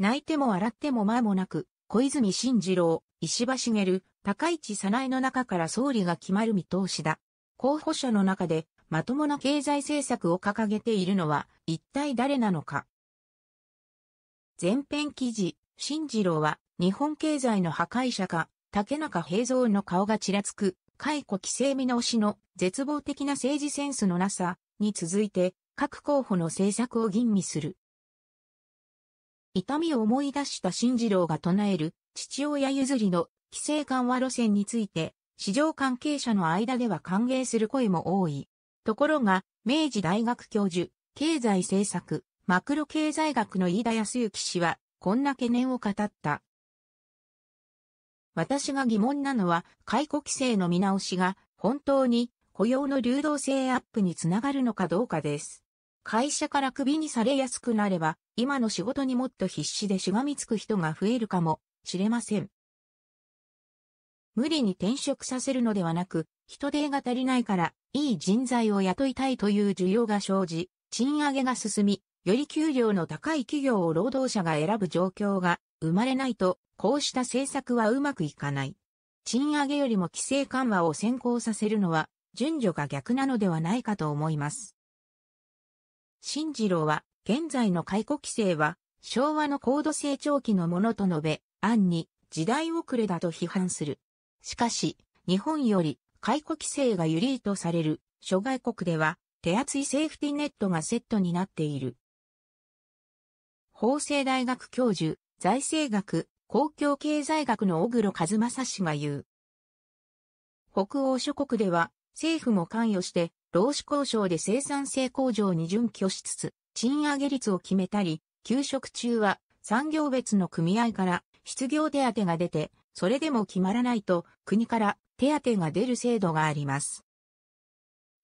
泣いても笑っても前もなく、小泉進次郎、石破茂、高市早苗の中から総理が決まる見通しだ。候補者の中で、まともな経済政策を掲げているのは、一体誰なのか。前編記事、進次郎は、日本経済の破壊者か、竹中平蔵の顔がちらつく、解雇規制見直しの絶望的な政治センスのなさに続いて、各候補の政策を吟味する。痛みを思い出した新次郎が唱える父親譲りの規制緩和路線について、市場関係者の間では歓迎する声も多い。ところが、明治大学教授、経済政策、マクロ経済学の飯田康之氏は、こんな懸念を語った。私が疑問なのは、解雇規制の見直しが、本当に雇用の流動性アップにつながるのかどうかです。会社からクビにされやすくなれば、今の仕事にもっと必死でしがみつく人が増えるかもしれません。無理に転職させるのではなく、人手が足りないから、いい人材を雇いたいという需要が生じ、賃上げが進み、より給料の高い企業を労働者が選ぶ状況が生まれないと、こうした政策はうまくいかない。賃上げよりも規制緩和を先行させるのは、順序が逆なのではないかと思います。新次郎は、現在の解雇規制は、昭和の高度成長期のものと述べ、暗に時代遅れだと批判する。しかし、日本より解雇規制がユリーとされる諸外国では、手厚いセーフティネットがセットになっている。法政大学教授、財政学、公共経済学の小黒和正氏が言う。北欧諸国では、政府も関与して労使交渉で生産性向上に準拠しつつ、賃上げ率を決めたり、休職中は産業別の組合から失業手当が出て、それでも決まらないと国から手当が出る制度があります。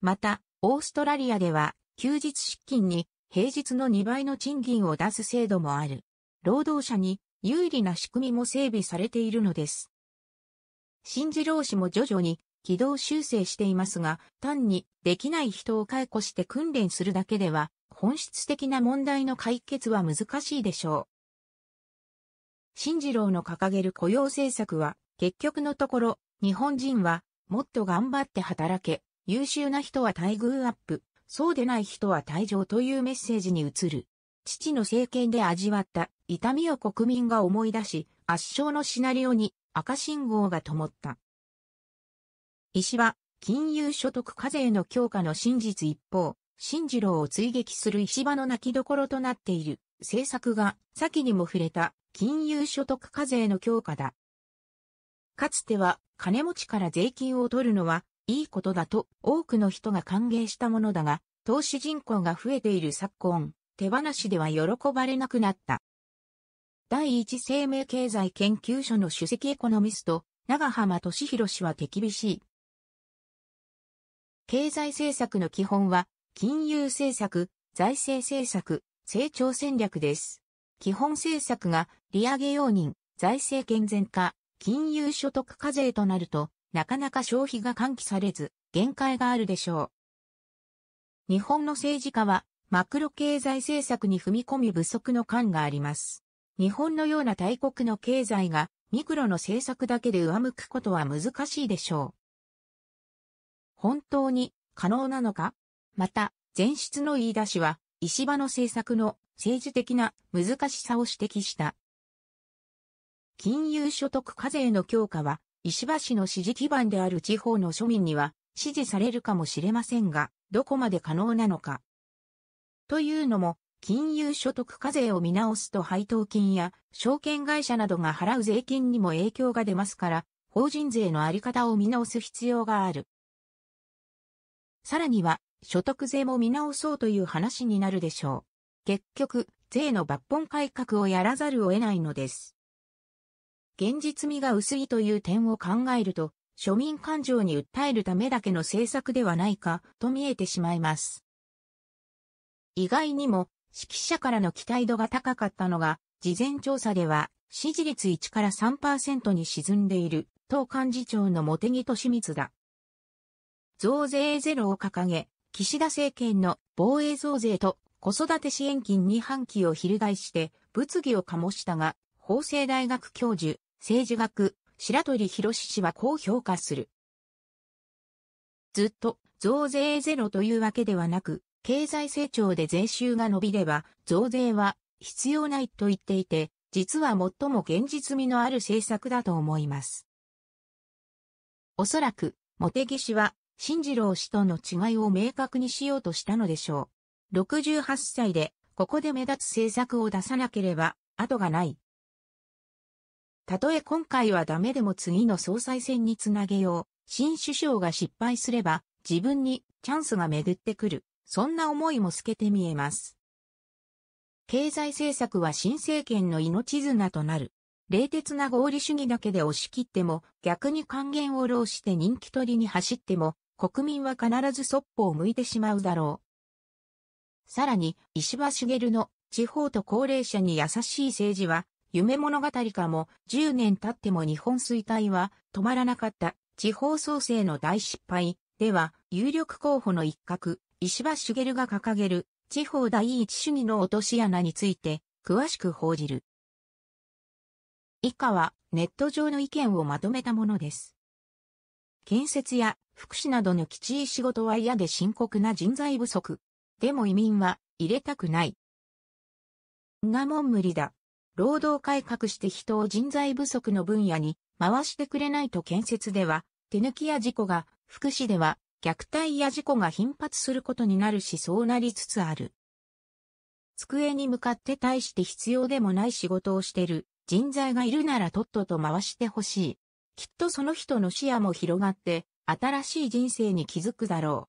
また、オーストラリアでは休日出勤に平日の2倍の賃金を出す制度もある。労働者に有利な仕組みも整備されているのです。新次郎氏も徐々に軌道修正していますが、単にできない人を解雇して訓練するだけでは、本質的な問題の解決は難しいでしょう。新次郎の掲げる雇用政策は、結局のところ、日本人は、もっと頑張って働け、優秀な人は待遇アップ、そうでない人は退場というメッセージに移る。父の政権で味わった痛みを国民が思い出し、圧勝のシナリオに赤信号が灯った。石は、金融所得課税の強化の真実一方、新次郎を追撃する石破の泣きどころとなっている、政策が、先にも触れた、金融所得課税の強化だ。かつては、金持ちから税金を取るのは、いいことだと多くの人が歓迎したものだが、投資人口が増えている昨今、手放しでは喜ばれなくなった。第一生命経済研究所の首席エコノミスト、長浜俊弘氏は手厳しい経済政策の基本は、金融政策、財政政策、成長戦略です。基本政策が利上げ容認、財政健全化、金融所得課税となると、なかなか消費が喚起されず、限界があるでしょう。日本の政治家は、マクロ経済政策に踏み込み不足の感があります。日本のような大国の経済が、ミクロの政策だけで上向くことは難しいでしょう。本当に可能なのかまた、前出の言い出しは、石破の政策の政治的な難しさを指摘した。金融所得課税の強化は、石破氏の支持基盤である地方の庶民には支持されるかもしれませんが、どこまで可能なのか。というのも、金融所得課税を見直すと配当金や証券会社などが払う税金にも影響が出ますから、法人税のあり方を見直す必要がある。さらには、所得税も見直そうという話になるでしょう。結局、税の抜本改革をやらざるを得ないのです。現実味が薄いという点を考えると、庶民感情に訴えるためだけの政策ではないかと見えてしまいます。意外にも、指揮者からの期待度が高かったのが、事前調査では、支持率1から3%に沈んでいる、党幹事長の茂木敏光だ。増税ゼロを掲げ、岸田政権の防衛増税と子育て支援金に反旗を翻して、物議を醸したが、法政大学教授、政治学、白鳥博氏はこう評価する。ずっと増税ゼロというわけではなく、経済成長で税収が伸びれば、増税は必要ないと言っていて、実は最も現実味のある政策だと思います。おそらく、茂木氏は新次郎氏との違いを明確にしようとしたのでしょう。68歳で、ここで目立つ政策を出さなければ、後がない。たとえ今回はダメでも次の総裁選につなげよう。新首相が失敗すれば、自分にチャンスが巡ってくる。そんな思いも透けて見えます。経済政策は新政権の命綱となる。冷徹な合理主義だけで押し切っても、逆に還元を浪して人気取りに走っても、国民は必ずそっぽを向いてしまうだろう。さらに、石破茂の地方と高齢者に優しい政治は、夢物語かも、10年経っても日本衰退は止まらなかった、地方創生の大失敗、では、有力候補の一角、石破茂が掲げる、地方第一主義の落とし穴について、詳しく報じる。以下は、ネット上の意見をまとめたものです。建設や福祉などのきちい仕事は嫌で深刻な人材不足。でも移民は入れたくない。んなもん無理だ。労働改革して人を人材不足の分野に回してくれないと建設では、手抜きや事故が、福祉では、虐待や事故が頻発することになるしそうなりつつある。机に向かって対して必要でもない仕事をしてる人材がいるならとっとと回してほしい。きっとその人の視野も広がって、新しい人生に気づくだろう。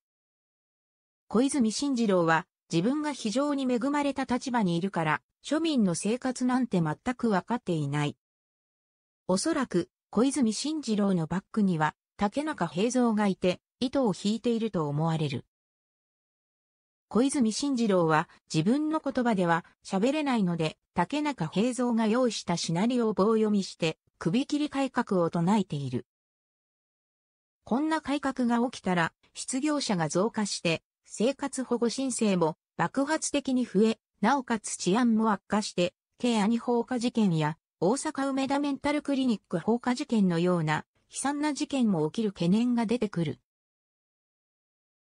小泉進次郎は、自分が非常に恵まれた立場にいるから、庶民の生活なんて全くわかっていない。おそらく、小泉進次郎のバックには、竹中平蔵がいて、糸を引いていると思われる。小泉進次郎は自分の言葉では喋れないので、竹中平蔵が用意したシナリオを棒読みして、首切り改革を唱えている。こんな改革が起きたら、失業者が増加して、生活保護申請も爆発的に増え、なおかつ治安も悪化して、ケアに放火事件や、大阪梅田メンタルクリニック放火事件のような、悲惨な事件も起きる懸念が出てくる。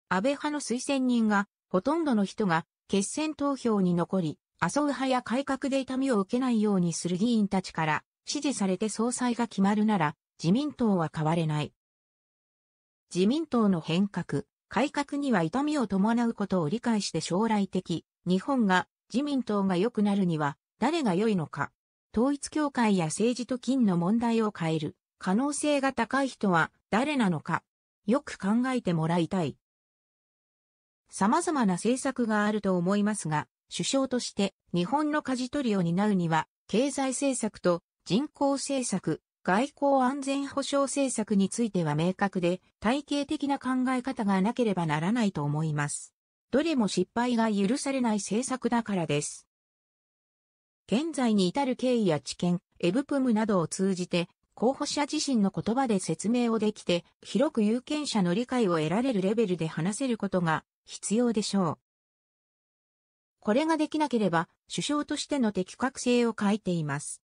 安倍派の推薦人が、ほとんどの人が、決選投票に残り、麻生派や改革で痛みを受けないようにする議員たちから、支持されて総裁が決まるなら、自民党は変われない。自民党の変革、改革には痛みを伴うことを理解して将来的、日本が自民党が良くなるには誰が良いのか、統一協会や政治と金の問題を変える可能性が高い人は誰なのか、よく考えてもらいたい。様々な政策があると思いますが、首相として日本の舵取りを担うには、経済政策と人口政策、外交安全保障政策については明確で体系的な考え方がなければならないと思います。どれも失敗が許されない政策だからです。現在に至る経緯や知見、エブプムなどを通じて、候補者自身の言葉で説明をできて、広く有権者の理解を得られるレベルで話せることが必要でしょう。これができなければ、首相としての適格性を欠いています。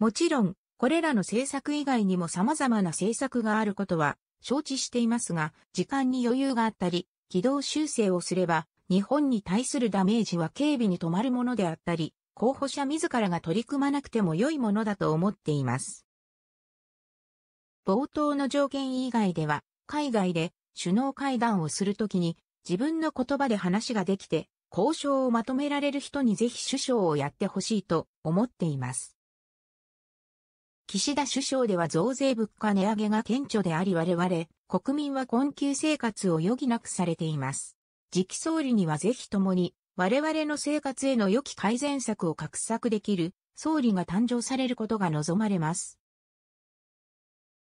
もちろん、これらの政策以外にも様々な政策があることは承知していますが、時間に余裕があったり、軌道修正をすれば、日本に対するダメージは警備に止まるものであったり、候補者自らが取り組まなくても良いものだと思っています。冒頭の条件以外では、海外で首脳会談をするときに自分の言葉で話ができて、交渉をまとめられる人にぜひ首相をやってほしいと思っています。岸田首相では増税物価値上げが顕著であり我々、国民は困窮生活を余儀なくされています。次期総理にはぜひともに、我々の生活への良き改善策を画策できる、総理が誕生されることが望まれます。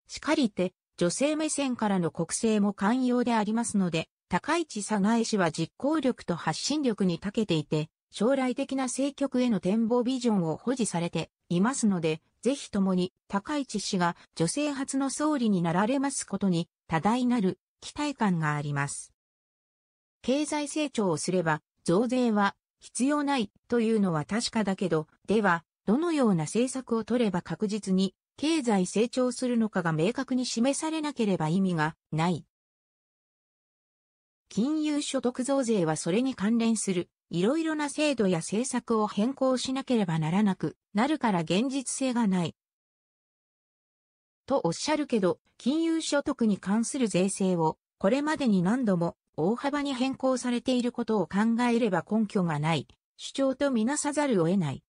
しかりて、女性目線からの国政も寛容でありますので、高市早苗氏は実行力と発信力に長けていて、将来的な政局への展望ビジョンを保持されていますので、ぜひともに高市氏が女性初の総理になられますことに多大なる期待感があります。経済成長をすれば増税は必要ないというのは確かだけど、では、どのような政策を取れば確実に経済成長するのかが明確に示されなければ意味がない。金融所得増税はそれに関連するいろいろな制度や政策を変更しなければならなくなるから現実性がない。とおっしゃるけど、金融所得に関する税制を、これまでに何度も大幅に変更されていることを考えれば根拠がない、主張とみなさざるを得ない。